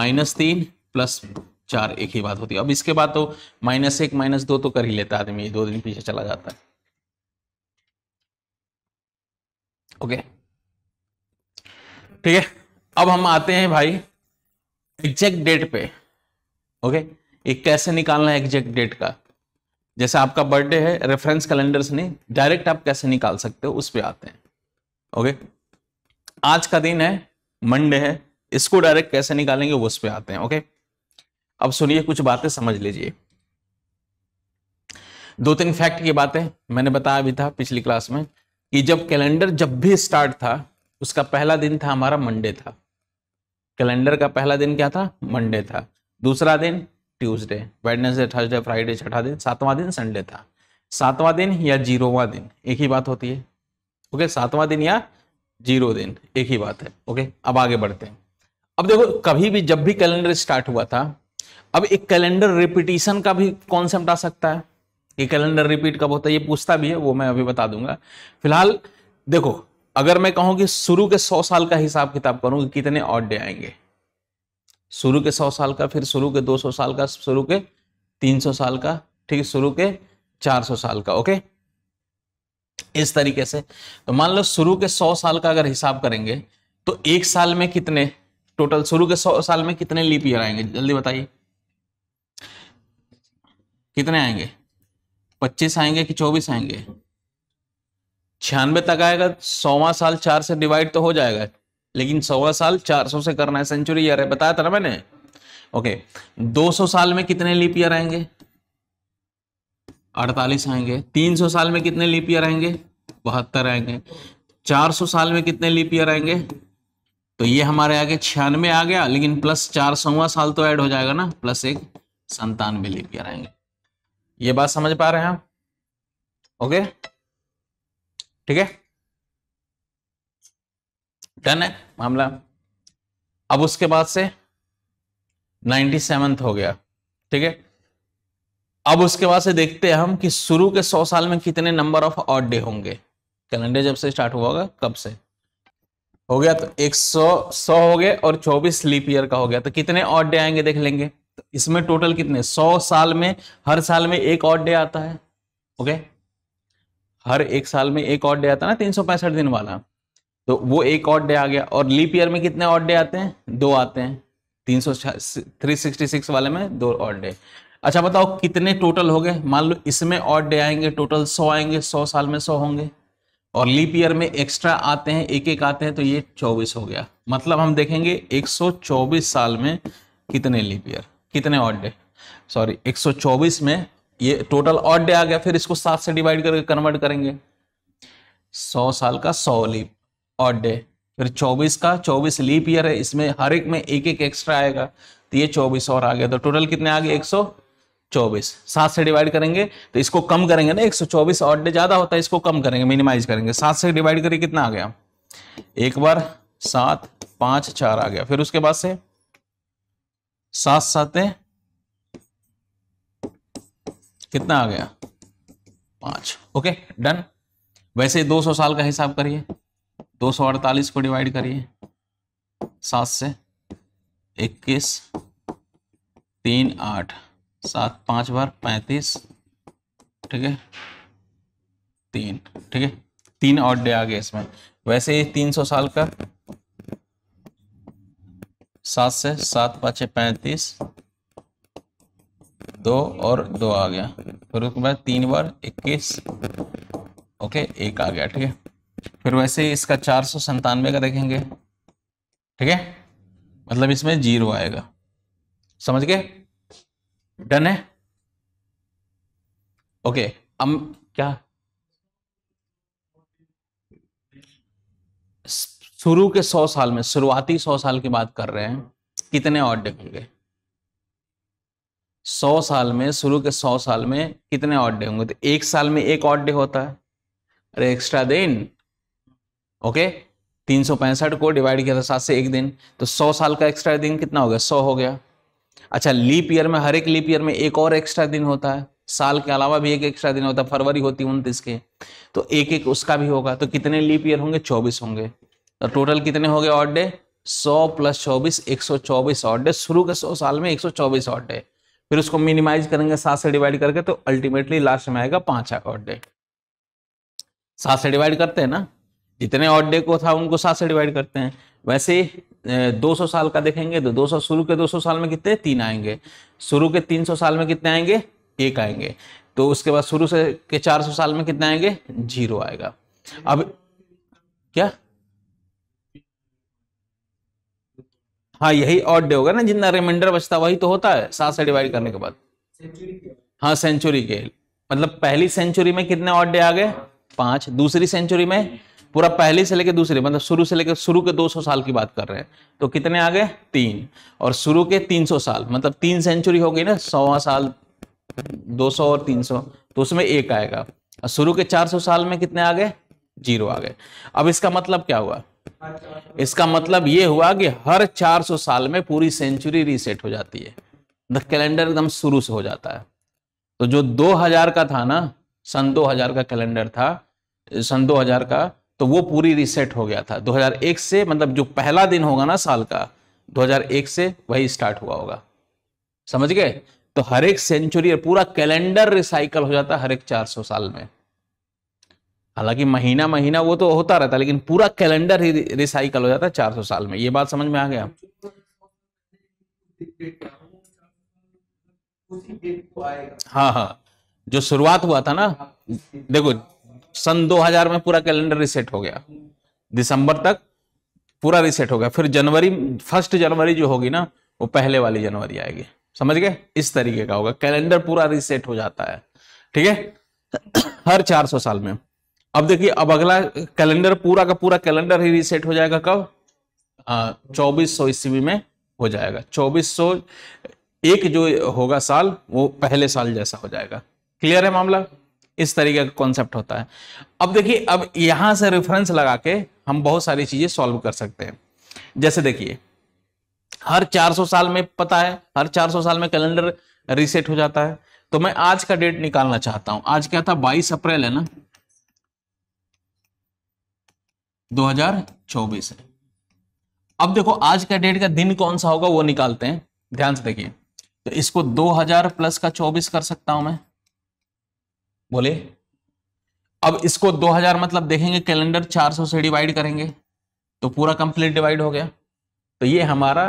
माइनस तीन प्लस चार एक ही बात होती है अब इसके बाद तो माइनस एक माइनस दो तो कर ही लेता आदमी दो दिन पीछे चला जाता है ओके ठीक है अब हम आते हैं भाई एग्जैक्ट डेट पे ओके एक कैसे निकालना है एग्जैक्ट डेट का जैसे आपका बर्थडे है रेफरेंस कैलेंडर से नहीं डायरेक्ट आप कैसे निकाल सकते हो उस पर आते हैं ओके आज का दिन है मंडे है इसको डायरेक्ट कैसे निकालेंगे वो उस पर आते हैं ओके अब सुनिए कुछ बातें समझ लीजिए दो तीन फैक्ट की बातें मैंने बताया भी था पिछली क्लास में कि जब कैलेंडर जब भी स्टार्ट था उसका पहला दिन था हमारा मंडे था कैलेंडर का पहला दिन क्या था मंडे था दूसरा दिन ट्यूसडे वेडनेसडे थर्सडे फ्राइडे छठा दिन सातवां दिन संडे था सातवां दिन या जीरोवा दिन एक ही बात होती है ओके सातवां दिन या जीरो दिन एक ही बात है ओके अब आगे बढ़ते हैं अब देखो कभी भी जब भी कैलेंडर स्टार्ट हुआ था अब एक कैलेंडर रिपीटिशन का भी कॉन्सेप्ट आ सकता है ये कैलेंडर रिपीट कब होता है ये पूछता भी है वो मैं अभी बता दूंगा फिलहाल देखो अगर मैं कहूं कि शुरू के सौ साल का हिसाब किताब करूं कितने ऑड डे आएंगे शुरू के सौ साल का फिर शुरू के दो सौ साल का शुरू के तीन सौ साल का ठीक है शुरू के चार सौ साल का ओके इस तरीके से तो मान लो शुरू के सौ साल का अगर हिसाब करेंगे तो एक साल में कितने टोटल शुरू के सौ साल में कितने लीप ईयर आएंगे जल्दी बताइए कितने आएंगे पच्चीस आएंगे कि चौबीस आएंगे छियानवे तक आएगा सोवा साल चार से डिवाइड तो हो जाएगा लेकिन सोवा साल चार सौ से करना है सेंचुरी ईयर है बताया था ना मैंने ओके दो सौ साल में कितने लीप ईयर आएंगे अड़तालीस आएंगे तीन सौ साल में कितने लीप ईयर आएंगे बहत्तर आएंगे चार सौ साल में कितने लीप ईयर आएंगे तो ये हमारे आगे छियानवे आ गया लेकिन प्लस चार सौवा साल तो ऐड हो जाएगा ना प्लस एक संतानवे लीप ईयर आएंगे ये बात समझ पा रहे हैं आप ओके ठीक है डन है मामला अब उसके बाद से नाइन्टी सेवंथ हो गया ठीक है अब उसके बाद से देखते हैं हम कि शुरू के सौ साल में कितने नंबर ऑफ ऑड डे होंगे कैलेंडर जब से स्टार्ट हुआ होगा कब से हो गया तो एक सौ सौ हो गए और चौबीस लीप ईयर का हो गया तो कितने ऑड डे आएंगे देख लेंगे तो इसमें टोटल कितने सौ साल में हर साल में एक और डे आता है ओके हर एक साल में एक और डे आता है ना तीन सौ पैंसठ दिन वाला तो वो एक और डे आ गया और लीप ईयर में कितने और डे आते हैं दो आते हैं तीन सौ थ्री सिक्सटी सिक्स वाले में दो और डे अच्छा बताओ कितने टोटल हो गए मान लो इसमें और डे आएंगे टोटल सौ आएंगे सौ साल में सौ होंगे और लीप ईयर में एक्स्ट्रा आते हैं एक एक आते हैं तो ये चौबीस हो गया मतलब हम देखेंगे एक सौ चौबीस साल में कितने लीप ईयर कितने ऑड डे सॉरी 124 में ये टोटल ऑड डे आ गया फिर इसको सात से डिवाइड करके कन्वर्ट करेंगे सौ साल का सौ लीप ऑड डे फिर चौबीस का चौबीस लीप ईयर है इसमें हर एक में एक एक एक्स्ट्रा आएगा तो ये चौबीस और आ गया तो टोटल कितने आ गए एक सौ चौबीस सात से डिवाइड करेंगे तो इसको कम करेंगे ना एक सौ चौबीस ऑड डे ज़्यादा होता है इसको कम करेंगे मिनिमाइज करेंगे सात से डिवाइड करिए कितना आ गया एक बार सात पाँच चार आ गया फिर उसके बाद से सात सात कितना आ गया पांच ओके डन वैसे 200 साल का हिसाब करिए दो सौ अड़तालीस को डिवाइड करिए सात से इक्कीस तीन आठ सात पांच बार पैंतीस ठीक है तीन ठीक है तीन और डे आ गए इसमें वैसे ये तीन सौ साल का सात से सात पाँच पैंतीस दो और दो आ गया फिर उसके बाद तीन बार इक्कीस ओके एक आ गया ठीक है फिर वैसे ही इसका चार सौ संतानवे का देखेंगे ठीक है मतलब इसमें जीरो आएगा समझ गए डन है ओके अब क्या शुरू के सौ साल में शुरुआती सौ साल की बात कर रहे हैं कितने ऑड डे होंगे सौ साल में शुरू के सौ साल में कितने ऑड डे होंगे तो एक साल में एक ऑड डे होता है अरे एक्स्ट्रा दिन ओके तीन सौ पैंसठ को डिवाइड किया था सात से एक दिन तो सौ साल का एक्स्ट्रा दिन कितना हो गया सौ हो गया अच्छा लीप ईयर में हर एक लीप ईयर में एक और एक्स्ट्रा दिन होता है साल के अलावा भी एक एक्स्ट्रा दिन होता है फरवरी होती है उनतीस के तो एक एक उसका भी होगा तो कितने लीप ईयर होंगे चौबीस होंगे तो टोटल कितने हो गए ऑट डे सौ प्लस चौबीस एक सौ चौबीस ऑड डे शुरू के सौ साल में एक सौ चौबीस ऑड डे फिर उसको मिनिमाइज करेंगे सात से डिवाइड करके तो अल्टीमेटली लास्ट में आएगा पांच ऑट डे सात से डिवाइड करते हैं ना जितने ऑट डे को था उनको सात से डिवाइड करते हैं वैसे दो सौ साल का देखेंगे तो दो सौ शुरू के दो सौ साल में कितने तीन आएंगे शुरू के तीन सौ साल में कितने आएंगे एक आएंगे तो उसके बाद शुरू से के चार सौ साल में कितने आएंगे जीरो आएगा अब क्या हाँ यही ऑड डे होगा ना जितना रिमाइंडर बचता वही तो होता है सात से डिवाइड करने के बाद हाँ सेंचुरी के मतलब पहली सेंचुरी में कितने ऑड डे आ गए पांच दूसरी सेंचुरी में पूरा पहली से लेकर दूसरी मतलब शुरू से लेकर शुरू के 200 साल की बात कर रहे हैं तो कितने आ गए तीन और शुरू के 300 साल मतलब तीन सेंचुरी हो गई ना सवा साल 200 और 300 तो उसमें एक आएगा और शुरू के 400 साल में कितने आ गए जीरो आ गए अब इसका मतलब क्या हुआ इसका मतलब ये हुआ कि हर 400 साल में पूरी सेंचुरी रीसेट हो जाती है द कैलेंडर एकदम शुरू से हो जाता है तो जो 2000 का था ना सन 2000 का कैलेंडर था सन 2000 का तो वो पूरी रीसेट हो गया था 2001 से मतलब जो पहला दिन होगा ना साल का 2001 से वही स्टार्ट हुआ होगा समझ गए तो हर एक सेंचुरी पूरा कैलेंडर रिसाइकल हो जाता है हर एक 400 साल में हालांकि महीना महीना वो तो होता रहता लेकिन पूरा कैलेंडर ही रिसाइकल हो जाता है चार सौ साल में ये बात समझ में आ गया हाँ हाँ जो शुरुआत हुआ था ना देखो सन 2000 में पूरा कैलेंडर रिसेट हो गया दिसंबर तक पूरा रिसेट हो गया फिर जनवरी फर्स्ट जनवरी जो होगी ना वो पहले वाली जनवरी आएगी समझ गए इस तरीके का होगा कैलेंडर पूरा रिसेट हो जाता है ठीक है हर 400 साल में अब देखिए अब अगला कैलेंडर पूरा का पूरा कैलेंडर ही रीसेट हो जाएगा कब चौबीस सौ ईस्वी में हो जाएगा चौबीस सौ एक जो होगा साल वो पहले साल जैसा हो जाएगा क्लियर है मामला इस तरीके का कॉन्सेप्ट होता है अब देखिए अब यहां से रेफरेंस लगा के हम बहुत सारी चीजें सॉल्व कर सकते हैं जैसे देखिए हर 400 साल में पता है हर 400 साल में कैलेंडर रीसेट हो जाता है तो मैं आज का डेट निकालना चाहता हूं आज क्या था 22 अप्रैल है ना 2024 अब देखो आज का डेट का दिन कौन सा होगा वो निकालते हैं ध्यान से देखिए तो इसको 2000 प्लस का 24 कर सकता हूं मैं बोले अब इसको 2000 मतलब देखेंगे कैलेंडर 400 से डिवाइड करेंगे तो पूरा कंप्लीट डिवाइड हो गया तो ये हमारा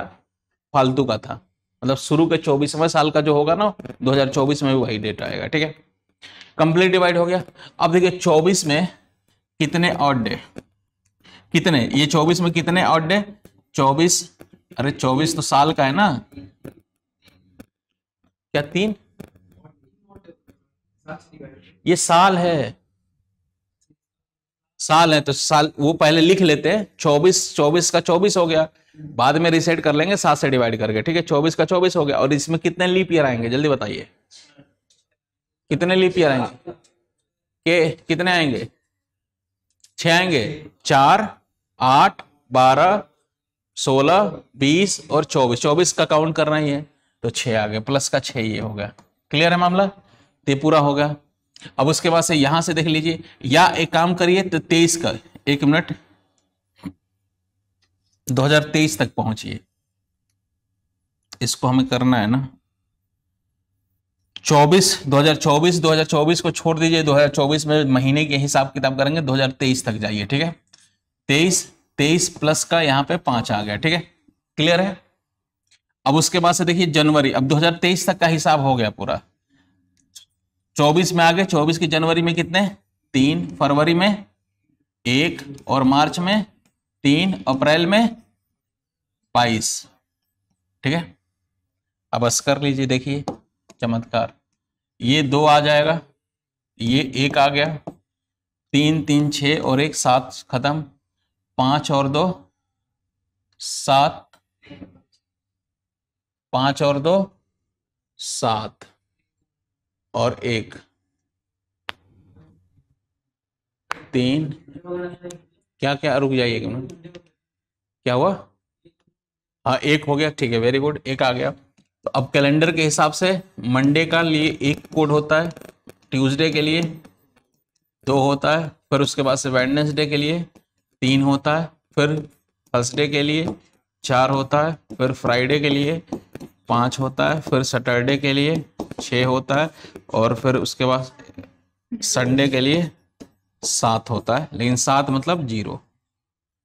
फालतू का था मतलब शुरू के चौबीसवें साल का जो होगा ना 2024 में भी वही डेट आएगा ठीक है कंप्लीट डिवाइड हो गया अब देखिए 24 में कितने ऑड डे कितने ये चौबीस में कितने ऑड डे चौबीस अरे चौबीस तो साल का है ना क्या तीन ये साल है साल है तो साल वो पहले लिख लेते हैं चौबीस चौबीस का चौबीस हो गया बाद में रिसेट कर लेंगे सात से डिवाइड करके ठीक है चौबीस का चौबीस हो गया और इसमें कितने लीप ईयर आएंगे जल्दी बताइए कितने लीप ईयर आएंगे के कितने आएंगे छह आएंगे चार आठ बारह सोलह बीस और चौबीस चौबीस का काउंट करना ही है तो छ आ गया प्लस का छ ये हो गया क्लियर है मामला ते पूरा हो गया अब उसके बाद से यहां से देख लीजिए या एक काम करिए तो तेईस का एक मिनट 2023 तक पहुंचिए इसको हमें करना है ना 24 2024 2024 को छोड़ दीजिए 2024 में महीने के हिसाब किताब करेंगे 2023 तक जाइए ठीक है तेईस तेईस प्लस का यहां पे पांच आ गया ठीक है क्लियर है अब उसके बाद से देखिए जनवरी अब 2023 तक का हिसाब हो गया पूरा 24 में आ गए 24 की जनवरी में कितने तीन फरवरी में एक और मार्च में तीन अप्रैल में बाईस ठीक है अब अस कर लीजिए देखिए चमत्कार ये दो आ जाएगा ये एक आ गया तीन तीन छ और एक सात खत्म पांच और दो सात पांच और दो सात और एक तीन क्या क्या रुक जाइए क्या हुआ हाँ एक हो गया ठीक है वेरी गुड एक आ गया तो अब कैलेंडर के हिसाब से मंडे का लिए एक कोड होता है ट्यूसडे के लिए दो होता है फिर उसके बाद से वेडनेसडे के लिए तीन होता है फिर थर्सडे के लिए चार होता है फिर फ्राइडे के लिए पाँच होता है फिर सैटरडे के लिए छः होता है और फिर उसके बाद संडे के लिए सात होता है लेकिन सात मतलब जीरो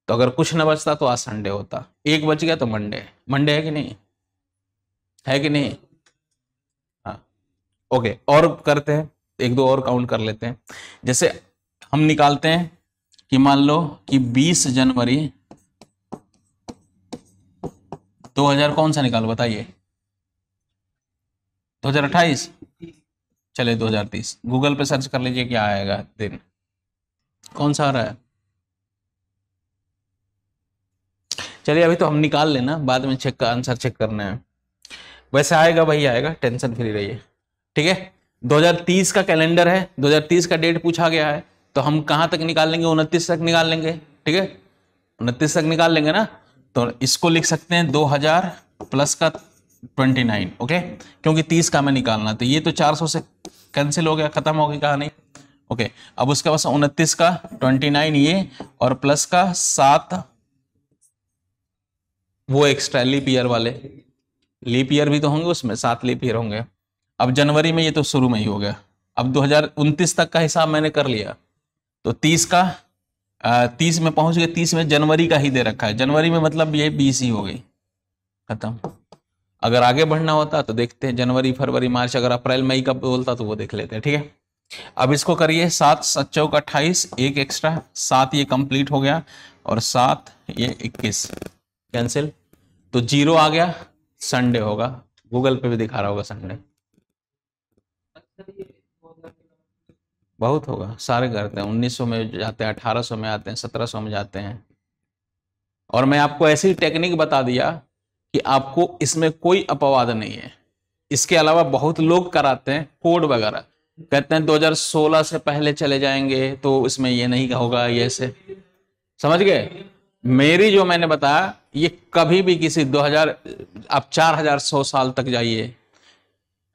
तो अगर कुछ ना बचता तो आज संडे होता एक बच गया तो मंडे मंडे है कि नहीं है कि नहीं हाँ ओके और करते हैं एक दो और काउंट कर लेते हैं जैसे हम निकालते हैं कि मान लो कि 20 जनवरी 2000 कौन सा निकालो बताइए 2028 चले 2030 गूगल पे सर्च कर लीजिए क्या आएगा दिन कौन सा आ रहा है चलिए अभी तो हम निकाल लेना बाद में चेक का आंसर चेक करना है वैसे आएगा वही आएगा टेंशन फ्री रहिए ठीक है 2030 का कैलेंडर है 2030 का डेट पूछा गया है तो हम कहां तक निकाल लेंगे उनतीस तक निकाल लेंगे ठीक है उनतीस तक निकाल लेंगे ना तो इसको लिख सकते हैं दो हजार प्लस का ट्वेंटी नाइन ओके क्योंकि तीस का हमें निकालना तो ये तो चार सौ से कैंसिल हो गया खत्म हो गई कहानी ओके अब उसके पास उनतीस का ट्वेंटी नाइन ये और प्लस का सात वो एक्स्ट्रा लीप ईयर वाले लीप ईयर भी तो होंगे उसमें सात लीप ईयर होंगे अब जनवरी में ये तो शुरू में ही हो गया अब दो तक का हिसाब मैंने कर लिया तो तीस का तीस में पहुंच गए तीस में जनवरी का ही दे रखा है जनवरी में मतलब ये बीस ही हो गई खत्म अगर आगे बढ़ना होता तो देखते हैं जनवरी फरवरी मार्च अगर अप्रैल मई का बोलता तो वो देख लेते हैं ठीक है अब इसको करिए सात सात चौक अट्ठाईस एक एक्स्ट्रा सात ये कंप्लीट हो गया और सात ये इक्कीस कैंसिल तो जीरो आ गया संडे होगा गूगल पे भी दिखा रहा होगा संडे बहुत होगा सारे करते हैं 1900 में जाते हैं 1800 में आते हैं 1700 में जाते हैं और मैं आपको ऐसी टेक्निक बता दिया कि आपको इसमें कोई अपवाद नहीं है इसके अलावा बहुत लोग कराते हैं कोड वगैरह कहते हैं 2016 से पहले चले जाएंगे तो इसमें ये नहीं होगा ये से समझ गए मेरी जो मैंने बताया ये कभी भी किसी 2000 आप 4100 साल तक जाइए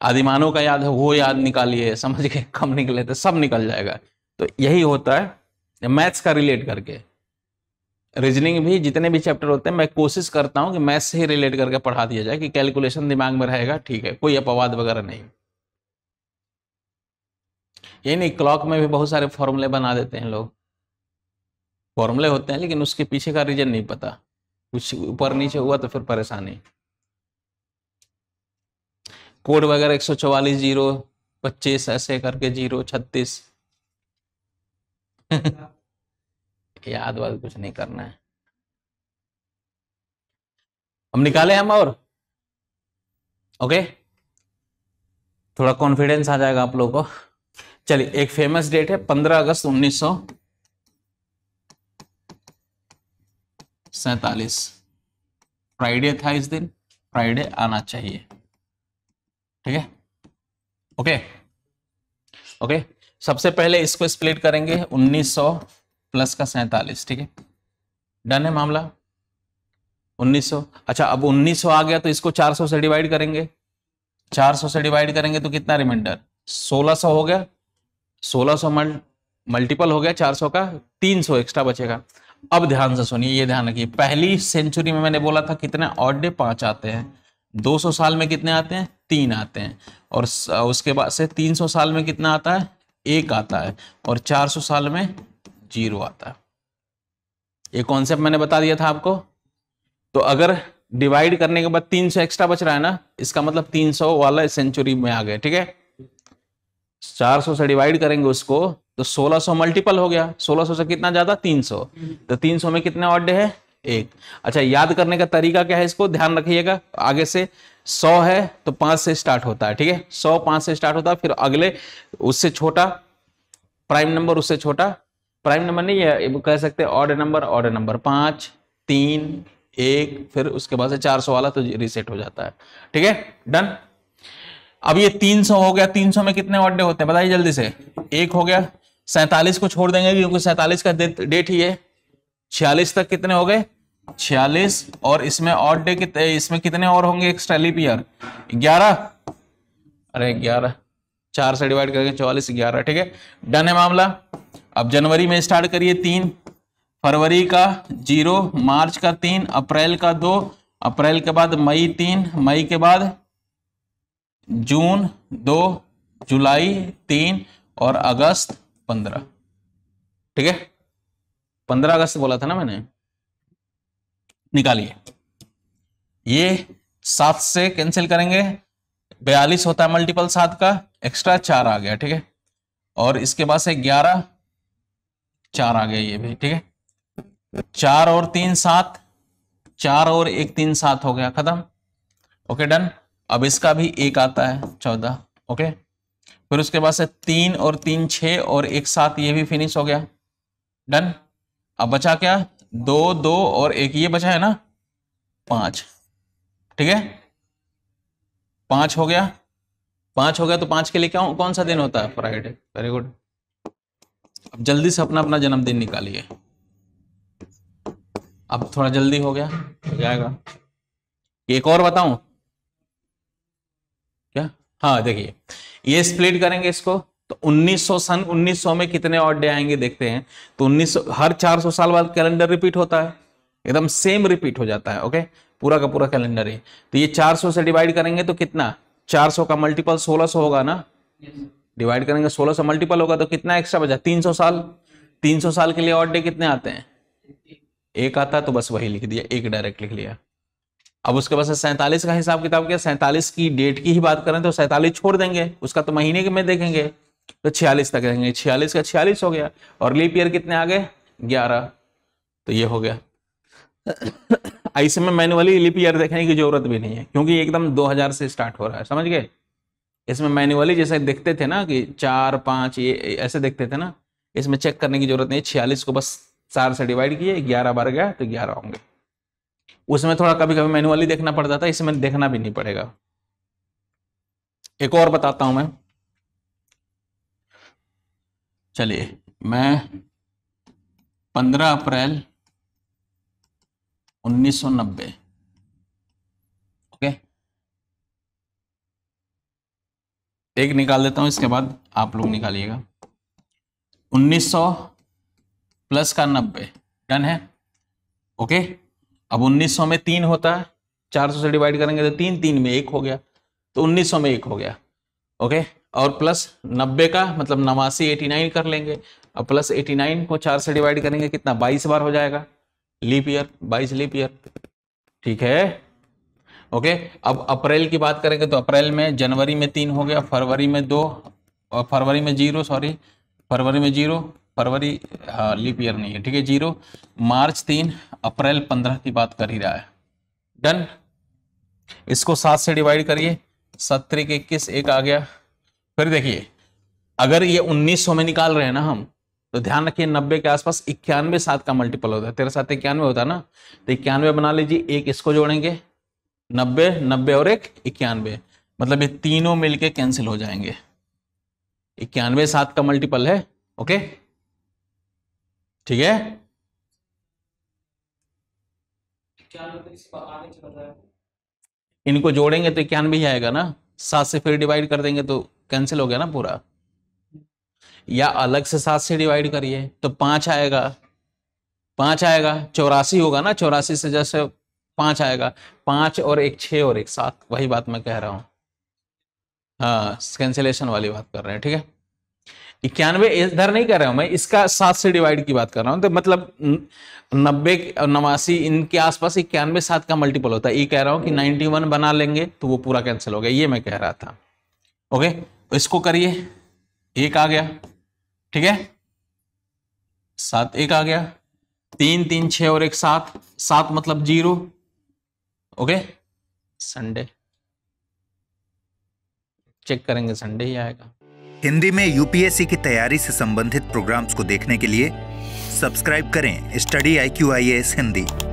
आदिमानों का याद है वो याद निकालिए समझ के कम निकले तो सब निकल जाएगा तो यही होता है मैथ्स का रिलेट करके रीजनिंग भी जितने भी चैप्टर होते हैं मैं कोशिश करता हूँ कि मैथ्स से ही रिलेट करके पढ़ा दिया जाए कि कैलकुलेशन दिमाग में रहेगा ठीक है कोई अपवाद वगैरह नहीं यही नहीं क्लॉक में भी बहुत सारे फॉर्मूले बना देते हैं लोग फॉर्मूले होते हैं लेकिन उसके पीछे का रीजन नहीं पता कुछ ऊपर नीचे हुआ तो फिर परेशानी कोड वगैरह एक सौ चौवालीस जीरो पच्चीस ऐसे करके जीरो छत्तीस याद वाद कुछ नहीं करना है हम निकाले हम और ओके थोड़ा कॉन्फिडेंस आ जाएगा आप लोगों को चलिए एक फेमस डेट है पंद्रह अगस्त उन्नीस सौ सैतालीस फ्राइडे था इस दिन फ्राइडे आना चाहिए ठीक है ओके ओके सबसे पहले इसको स्प्लिट करेंगे 1900 प्लस का सैतालीस ठीक है डन है मामला 1900 अच्छा अब 1900 आ गया तो इसको 400 से डिवाइड करेंगे 400 से डिवाइड करेंगे तो कितना रिमाइंडर 1600 हो गया 1600 मल मल्टीपल हो गया 400 का 300 एक्स्ट्रा बचेगा अब ध्यान से सुनिए ये ध्यान रखिए पहली सेंचुरी में मैंने बोला था कितने ऑड डे पांच आते हैं 200 साल में कितने आते हैं तीन आते हैं और उसके बाद से तीन सौ साल में कितना आता है एक आता है और चार सौ साल में जीरो आता है ये कॉन्सेप्ट मैंने बता दिया था आपको तो अगर डिवाइड करने के बाद 300 एक्स्ट्रा बच रहा है ना इसका मतलब 300 वाला सेंचुरी में आ गए ठीक है 400 से डिवाइड करेंगे उसको तो 1600 मल्टीपल हो गया 1600 से कितना ज्यादा 300 तो 300 में कितने ऑड डे है एक अच्छा याद करने का तरीका क्या है इसको ध्यान रखिएगा आगे से सौ है तो पांच से स्टार्ट होता है ठीक है सौ पांच से स्टार्ट होता है फिर अगले उससे छोटा प्राइम नंबर उससे छोटा प्राइम नंबर नहीं है कह सकते ऑर्ड नंबर ऑर्ड नंबर पांच तीन एक फिर उसके बाद से चार सौ वाला तो रिसेट हो जाता है ठीक है डन अब ये तीन सौ हो गया तीन सौ में कितने ऑर्डे होते हैं बताइए जल्दी से एक हो गया सैतालीस को छोड़ देंगे क्योंकि सैतालीस का डेट ही है छियालीस तक कितने हो गए छियालीस और इसमें और डे कितने इसमें कितने और होंगे एक्स्ट्रा लीप ईयर ग्यारह अरे ग्यारह चार से डिवाइड करके चौवालीस ग्यारह ठीक है डन है मामला अब जनवरी में स्टार्ट करिए तीन फरवरी का जीरो मार्च का तीन अप्रैल का दो अप्रैल के बाद मई तीन मई के बाद जून दो जुलाई तीन और अगस्त पंद्रह ठीक है पंद्रह अगस्त बोला था ना मैंने निकालिए ये सात से कैंसिल करेंगे बयालीस होता है मल्टीपल सात का एक्स्ट्रा चार आ गया ठीक है और इसके बाद से ग्यारह चार आ गया ये भी ठीक है चार और तीन सात चार और एक तीन सात हो गया खत्म ओके डन अब इसका भी एक आता है चौदह ओके फिर उसके बाद से तीन और तीन छः और एक साथ ये भी फिनिश हो गया डन अब बचा क्या दो दो और एक ये बचा है ना पांच ठीक है पांच हो गया पांच हो गया तो पांच के लिए क्या कौन सा दिन होता है फ्राइडे वेरी गुड अब जल्दी से अपना अपना जन्मदिन निकालिए अब थोड़ा जल्दी हो गया हो जाएगा एक और बताऊं क्या हाँ देखिए ये स्प्लिट करेंगे इसको तो 1900 सन 1900 में कितने ऑड डे आएंगे देखते हैं तो 1900 हर 400 साल बाद कैलेंडर रिपीट होता है एकदम सेम रिपीट हो जाता है ओके पूरा का पूरा कैलेंडर ही तो ये 400 से डिवाइड करेंगे तो कितना 400 का मल्टीपल 1600 होगा ना डिवाइड करेंगे 1600 से मल्टीपल होगा तो कितना एक्स्ट्रा बचा 300 साल 300 साल के लिए ऑड डे कितने आते हैं एक आता तो बस वही लिख दिया एक डायरेक्ट लिख लिया अब उसके पास सैंतालीस का हिसाब किताब किया सैंतालीस की डेट की ही बात करें तो सैंतालीस छोड़ देंगे उसका तो महीने में देखेंगे तो छियालीस तक रहेंगे छियालीस का छियालीस हो गया और लीप ईयर कितने आ गए ग्यारह तो ये हो गया ऐसे में मैनुअली लीप ईयर देखने की जरूरत भी नहीं है क्योंकि एकदम 2000 से स्टार्ट हो रहा है समझ गए इसमें मैनुअली जैसे देखते थे ना कि चार पाँच ये ऐसे देखते थे ना इसमें चेक करने की जरूरत नहीं छियालीस को बस चार से डिवाइड किए ग्यारह बार गया तो ग्यारह होंगे उसमें थोड़ा कभी कभी मैनुअली देखना पड़ता था इसमें देखना भी नहीं पड़ेगा एक और बताता हूं मैं चलिए मैं 15 अप्रैल 1990 ओके एक निकाल देता हूं इसके बाद आप लोग निकालिएगा 1900 प्लस का 90 डन है ओके अब 1900 में तीन होता है 400 से डिवाइड करेंगे तो तीन तीन में एक हो गया तो 1900 में एक हो गया ओके और प्लस नब्बे का मतलब नवासी एटी नाइन कर लेंगे और प्लस एटी नाइन को चार से डिवाइड करेंगे कितना बाईस बार हो जाएगा लीप ईयर बाईस लीप ईयर ठीक है ओके अब अप्रैल की बात करेंगे तो अप्रैल में जनवरी में तीन हो गया फरवरी में दो और फरवरी में जीरो सॉरी फरवरी में जीरो फरवरी हाँ लीप ईयर नहीं है ठीक है जीरो मार्च तीन अप्रैल पंद्रह की बात कर ही रहा है डन इसको सात से डिवाइड करिए सत्रह इक्कीस एक आ गया फिर देखिए अगर ये 1900 में निकाल रहे हैं ना हम तो ध्यान रखिए नब्बे के आसपास इक्यानवे सात का मल्टीपल होता है तेरह सात इक्यानवे होता है ना तो इक्यानवे बना लीजिए एक इसको जोड़ेंगे नब्बे नब्बे और एक इक्यानवे मतलब ये तीनों मिलके कैंसिल हो जाएंगे इक्यानवे सात का मल्टीपल है ओके ठीक तो है इनको जोड़ेंगे तो इक्यानवे ही आएगा ना सात से फिर डिवाइड कर देंगे तो कैंसिल हो गया ना पूरा या अलग से सात से डिवाइड करिए तो पांच आएगा पांच आएगा चौरासी होगा ना चौरासी से जैसे पांच आएगा पांच और एक छ और एक सात वही बात मैं कह रहा हूं हाँ कैंसिलेशन वाली बात कर रहे हैं ठीक है इक्यानवे इधर नहीं कर रहा हूं मैं इसका सात से डिवाइड की बात कर रहा हूं तो मतलब नब्बे नवासी इनके आसपास इक्यानवे सात का मल्टीपल होता है ये कह रहा हूं कि नाइनटी वन बना लेंगे तो वो पूरा कैंसिल हो गया ये मैं कह रहा था ओके इसको करिए एक आ गया ठीक है सात एक आ गया तीन तीन छ और एक सात सात मतलब जीरो ओके संडे चेक करेंगे संडे ही आएगा हिंदी में यूपीएससी की तैयारी से संबंधित प्रोग्राम्स को देखने के लिए सब्सक्राइब करें study I Q I S Hindi